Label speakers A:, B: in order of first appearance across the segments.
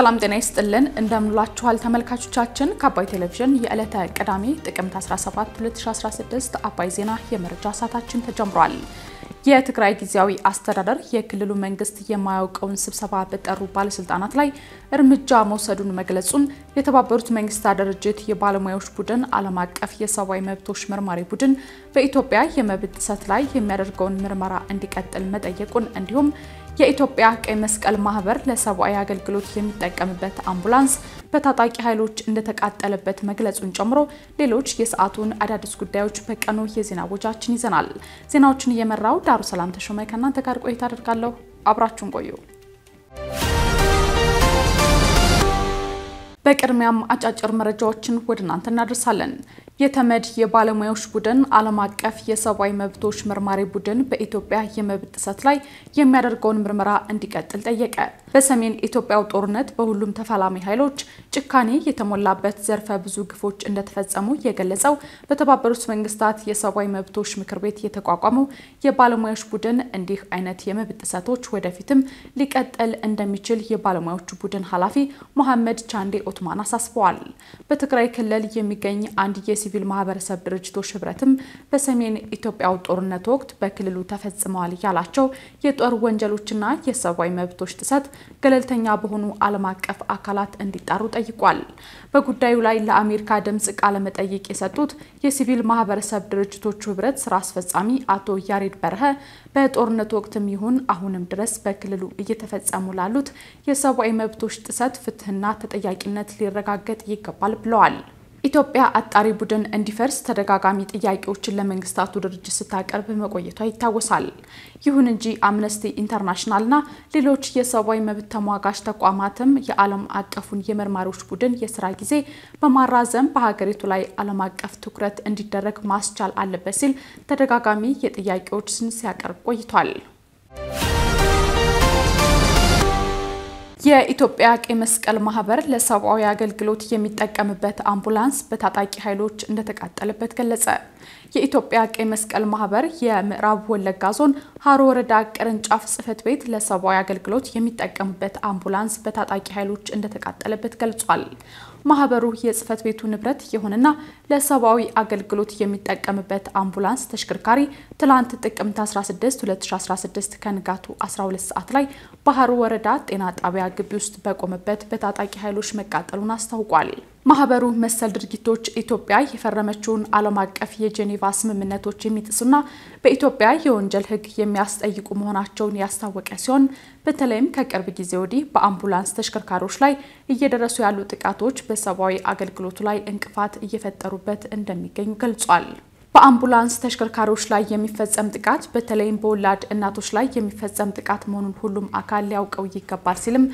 A: ሰላም ጤና ይስጥልን እንደምንላችኋል ተመልካቾቻችን። ከአባይ ቴሌቪዥን የዕለተ ቅዳሜ ጥቅምት 17 2016 አባይ ዜና የመረጃ ሰዓታችን ተጀምሯል። የትግራይ ጊዜያዊ አስተዳደር የክልሉ መንግስት የማያውቀውን ስብሰባ በጠሩ ባለስልጣናት ላይ እርምጃ መውሰዱን መግለጹን የተባበሩት መንግስታት ድርጅት የባለሙያዎች ቡድን ዓለም አቀፍ የሰብአዊ መብቶች መርማሪ ቡድን በኢትዮጵያ የመብት ጥሰት ላይ የሚያደርገውን ምርመራ እንዲቀጥል መጠየቁን እንዲሁም የኢትዮጵያ ቀይ መስቀል ማህበር ለሰብአዊ አገልግሎት የሚጠቀምበት አምቡላንስ በታጣቂ ኃይሎች እንደተቃጠለበት መግለጹን ጨምሮ ሌሎች የሰዓቱን አዳዲስ ጉዳዮች በቀኑ የዜና ወጃችን ይዘናል። ዜናዎችን እየመራው ዳሩ ሰላም ተሾመ ከእናንተ ጋር ቆይታ አደርጋለሁ። አብራችሁን ቆዩ። በቅድሚያም አጫጭር መረጃዎችን ወደ እናንተ እናደርሳለን። የተመድ የባለሙያዎች ቡድን ዓለም አቀፍ የሰብአዊ መብቶች መርማሪ ቡድን በኢትዮጵያ የመብት ጥሰት ላይ የሚያደርገውን ምርመራ እንዲቀጥል ጠየቀ። በሰሜን ኢትዮጵያው ጦርነት በሁሉም ተፋላሚ ኃይሎች ጭካኔ የተሞላበት ዘርፈ ብዙ ግፎች እንደተፈጸሙ የገለጸው በተባበሩት መንግስታት የሰብአዊ መብቶች ምክር ቤት የተቋቋመው የባለሙያዎች ቡድን እንዲህ አይነት የመብት ጥሰቶች ወደፊትም ሊቀጥል እንደሚችል የባለሙያዎቹ ቡድን ኃላፊ መሐመድ ቻንዴ ኦትማን አሳስበዋል። በትግራይ ክልል የሚገኝ አንድ የሲ የሲቪል ማህበረሰብ ድርጅቶች ህብረትም በሰሜን ኢትዮጵያው ጦርነት ወቅት በክልሉ ተፈጽመዋል ያላቸው የጦር ወንጀሎችና የሰብአዊ መብቶች ጥሰት ገለልተኛ በሆኑ ዓለም አቀፍ አካላት እንዲጣሩ ጠይቋል። በጉዳዩ ላይ ለአሜሪካ ድምፅ ቃለመጠይቅ የሰጡት የሲቪል ማህበረሰብ ድርጅቶች ህብረት ስራ አስፈጻሚ አቶ ያሬድ በረሀ በጦርነት ወቅትም ይሁን አሁንም ድረስ በክልሉ እየተፈጸሙ ላሉት የሰብአዊ መብቶች ጥሰት ፍትህና ተጠያቂነት ሊረጋገጥ ይገባል ብለዋል። ኢትዮጵያ አጣሪ ቡድን እንዲፈርስ ተደጋጋሚ ጥያቄዎችን ለመንግስታቱ ድርጅት ስታቀርብ መቆየቷ ይታወሳል። ይሁን እንጂ አምነስቲ ኢንተርናሽናልና ሌሎች የሰብአዊ መብት ተሟጋች ተቋማትም የዓለም አቀፉን የመርማሪዎች ቡድን የስራ ጊዜ በማራዘም በሀገሪቱ ላይ ዓለም አቀፍ ትኩረት እንዲደረግ ማስቻል አለበት ሲል ተደጋጋሚ የጥያቄዎችን ሲያቀርብ ቆይቷል። የኢትዮጵያ ቀይ መስቀል ማህበር ለሰብአዊ አገልግሎት የሚጠቀምበት አምቡላንስ በታጣቂ ኃይሎች እንደተቃጠለበት ገለጸ። የኢትዮጵያ ቀይ መስቀል ማህበር የምዕራብ ወለጋ ዞን ሀሮ ወረዳ ቅርንጫፍ ጽህፈት ቤት ለሰብአዊ አገልግሎት የሚጠቀምበት አምቡላንስ በታጣቂ ኃይሎች እንደተቃጠለበት ገልጿል። ማህበሩ የጽህፈት ቤቱ ንብረት የሆነና ለሰብአዊ አገልግሎት የሚጠቀምበት አምቡላንስ ተሽከርካሪ ትላንት ጥቅምት 16 2016 ከንጋቱ 12 ሰዓት ላይ ባህሩ ወረዳ ጤና ጣቢያ ግቢ ውስጥ በቆመበት በታጣቂ ኃይሎች መቃጠሉን አስታውቋል። ማህበሩ መሰል ድርጊቶች ኢትዮጵያ የፈረመችውን ዓለም አቀፍ የጄኔቫ ስምምነቶች የሚጥሱና በኢትዮጵያ የወንጀል ሕግ የሚያስጠይቁ መሆናቸውን ያስታወቀ ሲሆን በተለይም ከቅርብ ጊዜ ወዲህ በአምቡላንስ ተሽከርካሪዎች ላይ እየደረሱ ያሉ ጥቃቶች በሰብአዊ አገልግሎቱ ላይ እንቅፋት እየፈጠሩበት እንደሚገኙ ገልጿል። በአምቡላንስ ተሽከርካሪዎች ላይ የሚፈጸም ጥቃት በተለይም በወላድ እናቶች ላይ የሚፈጸም ጥቃት መሆኑን ሁሉም አካል ሊያውቀው ይገባል ሲልም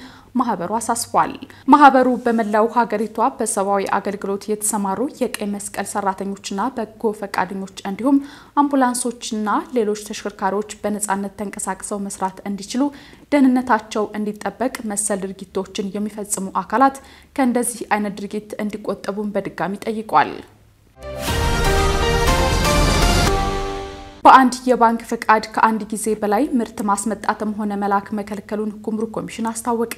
A: ማህበሩ አሳስቧል። ማህበሩ በመላው ሀገሪቷ በሰብአዊ አገልግሎት የተሰማሩ የቀይ መስቀል ሰራተኞችና በጎ ፈቃደኞች እንዲሁም አምቡላንሶችና ሌሎች ተሽከርካሪዎች በነፃነት ተንቀሳቅሰው መስራት እንዲችሉ፣ ደህንነታቸው እንዲጠበቅ መሰል ድርጊቶችን የሚፈጽሙ አካላት ከእንደዚህ አይነት ድርጊት እንዲቆጠቡን በድጋሚ ጠይቋል። በአንድ የባንክ ፍቃድ ከአንድ ጊዜ በላይ ምርት ማስመጣትም ሆነ መላክ መከልከሉን ጉምሩክ ኮሚሽን አስታወቀ።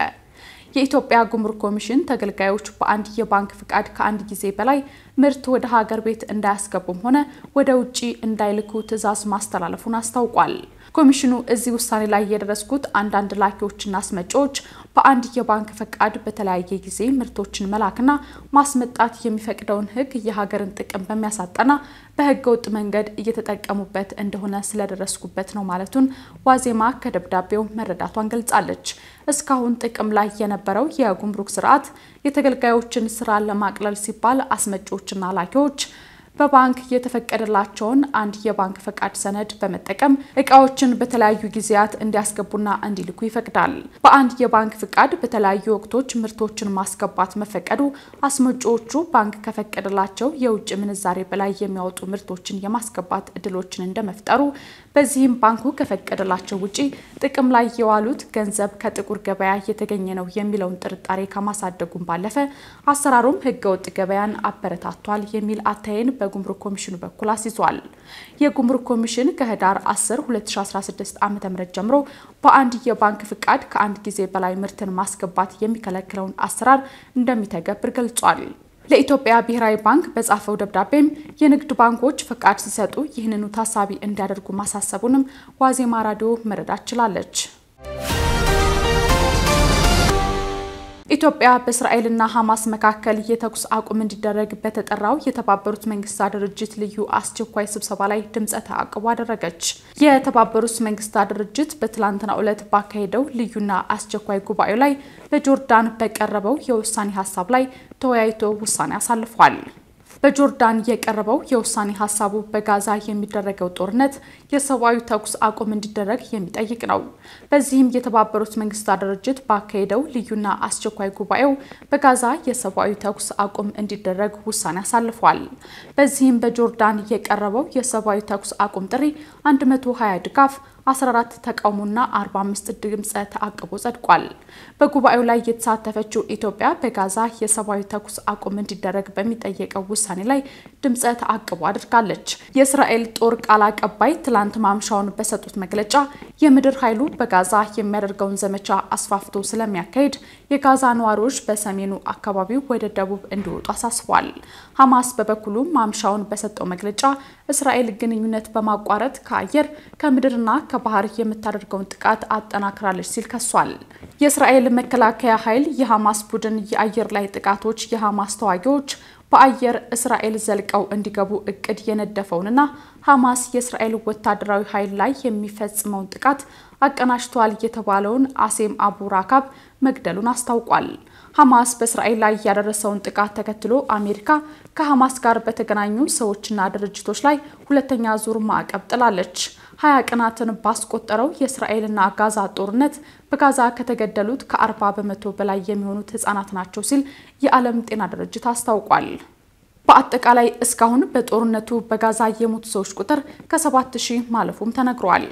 A: የኢትዮጵያ ጉምሩክ ኮሚሽን ተገልጋዮች በአንድ የባንክ ፍቃድ ከአንድ ጊዜ በላይ ምርት ወደ ሀገር ቤት እንዳያስገቡም ሆነ ወደ ውጭ እንዳይልኩ ትዕዛዝ ማስተላለፉን አስታውቋል። ኮሚሽኑ እዚህ ውሳኔ ላይ የደረስኩት አንዳንድ ላኪዎችና አስመጪዎች በአንድ የባንክ ፈቃድ በተለያየ ጊዜ ምርቶችን መላክና ማስመጣት የሚፈቅደውን ሕግ የሀገርን ጥቅም በሚያሳጠና በሕገ ወጥ መንገድ እየተጠቀሙበት እንደሆነ ስለደረስኩበት ነው ማለቱን ዋዜማ ከደብዳቤው መረዳቷን ገልጻለች። እስካሁን ጥቅም ላይ የነበረው የጉምሩክ ስርዓት የተገልጋዮችን ስራ ለማቅለል ሲባል አስመጪዎችና ላኪዎች በባንክ የተፈቀደላቸውን አንድ የባንክ ፈቃድ ሰነድ በመጠቀም እቃዎችን በተለያዩ ጊዜያት እንዲያስገቡና እንዲልኩ ይፈቅዳል። በአንድ የባንክ ፍቃድ በተለያዩ ወቅቶች ምርቶችን ማስገባት መፈቀዱ አስመጪዎቹ ባንክ ከፈቀደላቸው የውጭ ምንዛሬ በላይ የሚያወጡ ምርቶችን የማስገባት እድሎችን እንደመፍጠሩ በዚህም ባንኩ ከፈቀደላቸው ውጪ ጥቅም ላይ የዋሉት ገንዘብ ከጥቁር ገበያ የተገኘ ነው የሚለውን ጥርጣሬ ከማሳደጉም ባለፈ አሰራሩም ህገወጥ ገበያን አበረታቷል የሚል አታይን በ በጉምሩክ ኮሚሽኑ በኩል አስይዟል። የጉምሩክ ኮሚሽን ከህዳር 10 2016 ዓ.ም ጀምሮ በአንድ የባንክ ፍቃድ ከአንድ ጊዜ በላይ ምርትን ማስገባት የሚከለክለውን አሰራር እንደሚተገብር ገልጿል። ለኢትዮጵያ ብሔራዊ ባንክ በጻፈው ደብዳቤም የንግድ ባንኮች ፍቃድ ሲሰጡ ይህንኑ ታሳቢ እንዲያደርጉ ማሳሰቡንም ዋዜማ ራዲዮ መረዳት ችላለች። ኢትዮጵያ በእስራኤልና ሐማስ መካከል የተኩስ አቁም እንዲደረግ በተጠራው የተባበሩት መንግስታት ድርጅት ልዩ አስቸኳይ ስብሰባ ላይ ድምፀ ተአቅቦ አደረገች። የተባበሩት መንግስታት ድርጅት በትላንትናው ዕለት ባካሄደው ልዩና አስቸኳይ ጉባኤው ላይ በጆርዳን በቀረበው የውሳኔ ሀሳብ ላይ ተወያይቶ ውሳኔ አሳልፏል። በጆርዳን የቀረበው የውሳኔ ሀሳቡ በጋዛ የሚደረገው ጦርነት የሰብአዊ ተኩስ አቁም እንዲደረግ የሚጠይቅ ነው። በዚህም የተባበሩት መንግስታት ድርጅት ባካሄደው ልዩና አስቸኳይ ጉባኤው በጋዛ የሰብአዊ ተኩስ አቁም እንዲደረግ ውሳኔ አሳልፏል። በዚህም በጆርዳን የቀረበው የሰብአዊ ተኩስ አቁም ጥሪ 120 ድጋፍ 14 ተቃውሞና 45 ድምፀ ተአቅቦ ጸድቋል። በጉባኤው ላይ የተሳተፈችው ኢትዮጵያ በጋዛ የሰብአዊ ተኩስ አቁም እንዲደረግ በሚጠየቀው ውሳኔ ላይ ድምፀ ተአቅቦ አድርጋለች። የእስራኤል ጦር ቃል አቀባይ ትላንት ማምሻውን በሰጡት መግለጫ የምድር ኃይሉ በጋዛ የሚያደርገውን ዘመቻ አስፋፍቶ ስለሚያካሂድ የጋዛ ነዋሪዎች በሰሜኑ አካባቢው ወደ ደቡብ እንዲወጡ አሳስቧል። ሐማስ በበኩሉ ማምሻውን በሰጠው መግለጫ እስራኤል ግንኙነት በማቋረጥ ከአየር ከምድርና ከ ከባህር የምታደርገውን ጥቃት አጠናክራለች ሲል ከሷል። የእስራኤል መከላከያ ኃይል የሐማስ ቡድን የአየር ላይ ጥቃቶች የሐማስ ተዋጊዎች በአየር እስራኤል ዘልቀው እንዲገቡ እቅድ የነደፈውንና ሐማስ የእስራኤል ወታደራዊ ኃይል ላይ የሚፈጽመውን ጥቃት አቀናጅቷል የተባለውን አሴም አቡ ራካብ መግደሉን አስታውቋል። ሐማስ በእስራኤል ላይ ያደረሰውን ጥቃት ተከትሎ አሜሪካ ከሐማስ ጋር በተገናኙ ሰዎችና ድርጅቶች ላይ ሁለተኛ ዙር ማዕቀብ ጥላለች። ሀያ ቀናትን ባስቆጠረው የእስራኤልና ጋዛ ጦርነት በጋዛ ከተገደሉት ከአርባ በመቶ በላይ የሚሆኑት ህጻናት ናቸው ሲል የዓለም ጤና ድርጅት አስታውቋል። በአጠቃላይ እስካሁን በጦርነቱ በጋዛ የሞቱ ሰዎች ቁጥር ከሰባት ሺህ ማለፉም ተነግሯል።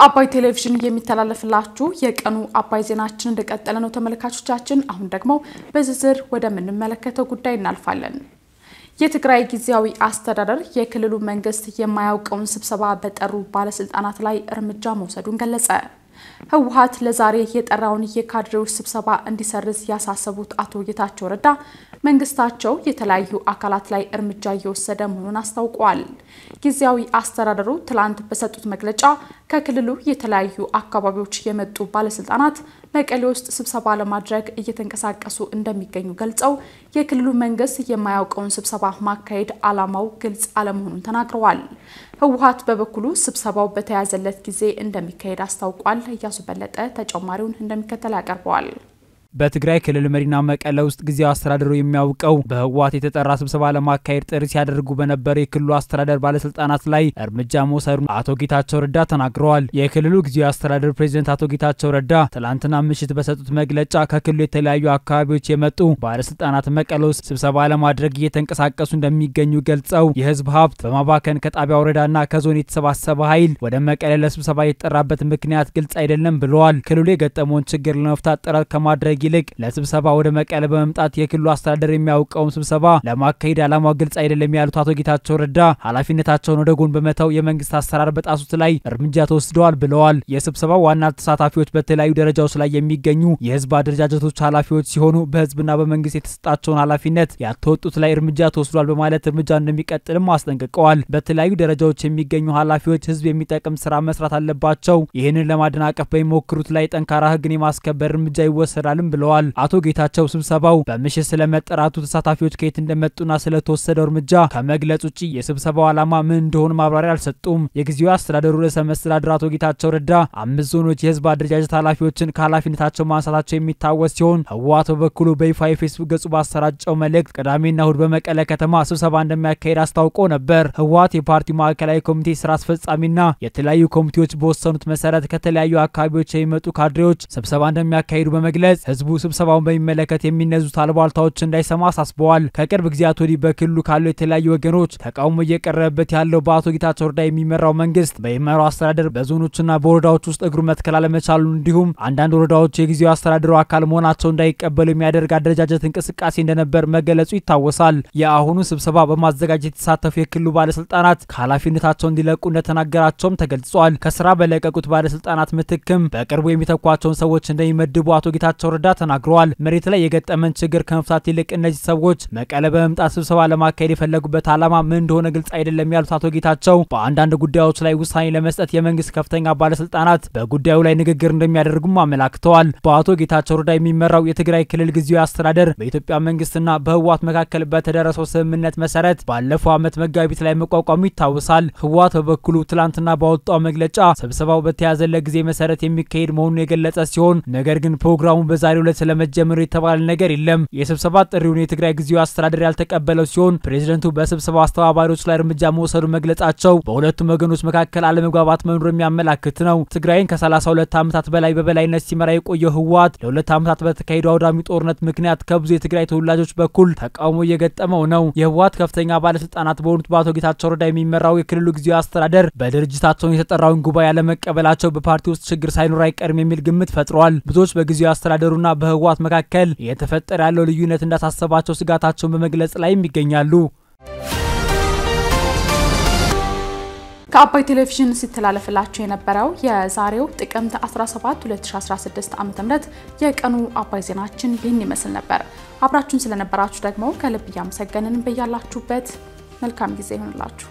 A: ከአባይ ቴሌቪዥን የሚተላለፍላችሁ የቀኑ አባይ ዜናችን እንደቀጠለ ነው ተመልካቾቻችን። አሁን ደግሞ በዝርዝር ወደምንመለከተው ጉዳይ እናልፋለን። የትግራይ ጊዜያዊ አስተዳደር የክልሉ መንግስት የማያውቀውን ስብሰባ በጠሩ ባለስልጣናት ላይ እርምጃ መውሰዱን ገለጸ። ህወሀት ለዛሬ የጠራውን የካድሬዎች ስብሰባ እንዲሰርዝ ያሳሰቡት አቶ ጌታቸው ረዳ መንግስታቸው የተለያዩ አካላት ላይ እርምጃ እየወሰደ መሆኑን አስታውቀዋል። ጊዜያዊ አስተዳደሩ ትላንት በሰጡት መግለጫ ከክልሉ የተለያዩ አካባቢዎች የመጡ ባለስልጣናት መቀሌ ውስጥ ስብሰባ ለማድረግ እየተንቀሳቀሱ እንደሚገኙ ገልጸው የክልሉ መንግስት የማያውቀውን ስብሰባ ማካሄድ ዓላማው ግልጽ አለመሆኑን ተናግረዋል። ህወሀት በበኩሉ ስብሰባው በተያዘለት ጊዜ እንደሚካሄድ አስታውቋል። እያሱ በለጠ ተጨማሪውን እንደሚከተል ያቀርበዋል።
B: በትግራይ ክልል መዲና መቀለ ውስጥ ጊዜያዊ አስተዳደሩ የሚያውቀው በህወሓት የተጠራ ስብሰባ ለማካሄድ ጥሪ ሲያደርጉ በነበረ የክልሉ አስተዳደር ባለስልጣናት ላይ እርምጃ መውሰዱን አቶ ጌታቸው ረዳ ተናግረዋል። የክልሉ ጊዜያዊ አስተዳደር ፕሬዚደንት አቶ ጌታቸው ረዳ ትላንትና ምሽት በሰጡት መግለጫ ከክልሉ የተለያዩ አካባቢዎች የመጡ ባለስልጣናት መቀለ ውስጥ ስብሰባ ለማድረግ እየተንቀሳቀሱ እንደሚገኙ ገልጸው የህዝብ ሀብት በማባከን ከጣቢያ ወረዳና ከዞን የተሰባሰበ ኃይል ወደ መቀለ ለስብሰባ የተጠራበት ምክንያት ግልጽ አይደለም ብለዋል። ክልሉ የገጠመውን ችግር ለመፍታት ጥረት ከማድረግ ከማድረግ ይልቅ ለስብሰባ ወደ መቀለ በመምጣት የክልሉ አስተዳደር የሚያውቀውን ስብሰባ ለማካሄድ ዓላማው ግልጽ አይደለም ያሉት አቶ ጌታቸው ረዳ ኃላፊነታቸውን ወደ ጎን በመተው የመንግስት አሰራር በጣሱት ላይ እርምጃ ተወስደዋል ብለዋል። የስብሰባው ዋና ተሳታፊዎች በተለያዩ ደረጃዎች ላይ የሚገኙ የህዝብ አደረጃጀቶች ኃላፊዎች ሲሆኑ በህዝብና በመንግስት የተሰጣቸውን ኃላፊነት ያልተወጡት ላይ እርምጃ ተወስዷል በማለት እርምጃ እንደሚቀጥልም አስጠንቅቀዋል። በተለያዩ ደረጃዎች የሚገኙ ኃላፊዎች ህዝብ የሚጠቅም ስራ መስራት አለባቸው። ይህንን ለማደናቀፍ በሚሞክሩት ላይ ጠንካራ ህግን የማስከበር እርምጃ ይወሰዳልም ብለዋል አቶ ጌታቸው። ስብሰባው በምሽት ስለመጠራቱ ተሳታፊዎች ከየት እንደመጡና ስለተወሰደው እርምጃ ከመግለጽ ውጭ የስብሰባው ዓላማ ምን እንደሆነ ማብራሪያ አልሰጡም። የጊዜው አስተዳደሩ ርዕሰ መስተዳድር አቶ ጌታቸው ረዳ አምስት ዞኖች የህዝብ አደረጃጀት ኃላፊዎችን ከኃላፊነታቸው ማንሳታቸው የሚታወስ ሲሆን ህወሓት በበኩሉ በይፋ የፌስቡክ ገጹ ባሰራጨው መልእክት ቅዳሜና እሁድ በመቀለ ከተማ ስብሰባ እንደሚያካሄድ አስታውቆ ነበር። ህወሓት የፓርቲው ማዕከላዊ ኮሚቴ ስራ አስፈጻሚና የተለያዩ ኮሚቴዎች በወሰኑት መሰረት ከተለያዩ አካባቢዎች የሚመጡ ካድሬዎች ስብሰባ እንደሚያካሂዱ በመግለጽ ህዝቡ ስብሰባውን በሚመለከት የሚነዙት አልባልታዎች እንዳይሰማ አሳስበዋል። ከቅርብ ጊዜያት ወዲህ በክልሉ ካሉ የተለያዩ ወገኖች ተቃውሞ እየቀረበበት ያለው በአቶ ጌታቸው ረዳ የሚመራው መንግስት በሚመራው አስተዳደር በዞኖችና በወረዳዎች ውስጥ እግሩ መትከል አለመቻሉ እንዲሁም አንዳንድ ወረዳዎች የጊዜው አስተዳደሩ አካል መሆናቸው እንዳይቀበሉ የሚያደርግ አደረጃጀት እንቅስቃሴ እንደነበር መገለጹ ይታወሳል። የአሁኑ ስብሰባ በማዘጋጀት የተሳተፉ የክልሉ ባለስልጣናት ከኃላፊነታቸው እንዲለቁ እንደተናገራቸውም ተገልጿል። ከስራ በለቀቁት ባለስልጣናት ምትክም በቅርቡ የሚተኳቸውን ሰዎች እንደሚመድቡ አቶ ጌታቸው ረዳ እንደሚረዳ ተናግረዋል። መሬት ላይ የገጠመን ችግር ከመፍታት ይልቅ እነዚህ ሰዎች መቀለ በመምጣት ስብሰባ ለማካሄድ የፈለጉበት ዓላማ ምን እንደሆነ ግልጽ አይደለም ያሉት አቶ ጌታቸው በአንዳንድ ጉዳዮች ላይ ውሳኔ ለመስጠት የመንግስት ከፍተኛ ባለስልጣናት በጉዳዩ ላይ ንግግር እንደሚያደርጉም አመላክተዋል። በአቶ ጌታቸው ረዳ የሚመራው የትግራይ ክልል ጊዜያዊ አስተዳደር በኢትዮጵያ መንግስትና በህወሓት መካከል በተደረሰው ስምምነት መሰረት ባለፈው ዓመት መጋቢት ላይ መቋቋሙ ይታወሳል። ህወሓት በበኩሉ ትላንትና ባወጣው መግለጫ ስብሰባው በተያዘለ ጊዜ መሰረት የሚካሄድ መሆኑን የገለጸ ሲሆን ነገር ግን ፕሮግራሙ በዛሬ በዛሬው ሁለት ስለመጀመሩ የተባለ ነገር የለም። የስብሰባ ጥሪውን የትግራይ ጊዜያዊ አስተዳደር ያልተቀበለው ሲሆን ፕሬዝደንቱ በስብሰባው አስተባባሪዎች ላይ እርምጃ መውሰዱ መግለጻቸው በሁለቱም ወገኖች መካከል አለመግባባት መኖር የሚያመላክት ነው። ትግራይን ከ32 ዓመታት በላይ በበላይነት ሲመራ የቆየው ህወሓት ለሁለት ዓመታት በተካሄደው አውዳሚ ጦርነት ምክንያት ከብዙ የትግራይ ተወላጆች በኩል ተቃውሞ እየገጠመው ነው። የህወሓት ከፍተኛ ባለስልጣናት በሆኑት በአቶ ጌታቸው ረዳ የሚመራው የክልሉ ጊዜያዊ አስተዳደር በድርጅታቸውን የተጠራውን ጉባኤ ያለመቀበላቸው በፓርቲ ውስጥ ችግር ሳይኖር አይቀርም የሚል ግምት ፈጥሯል። ብዙዎች በጊዜያዊ አስተዳደሩና በህወሓትና በህወሓት መካከል እየተፈጠረ ያለው ልዩነት እንዳሳሰባቸው ስጋታቸውን በመግለጽ ላይም ይገኛሉ። ከአባይ ቴሌቪዥን
A: ሲተላለፍላችሁ የነበረው የዛሬው ጥቅምት 17 2016 ዓ.ም የቀኑ አባይ ዜናችን ይህን ይመስል ነበር። አብራችሁን ስለነበራችሁ ደግሞ ከልብ እያመሰገንን በያላችሁበት መልካም ጊዜ ይሆንላችሁ።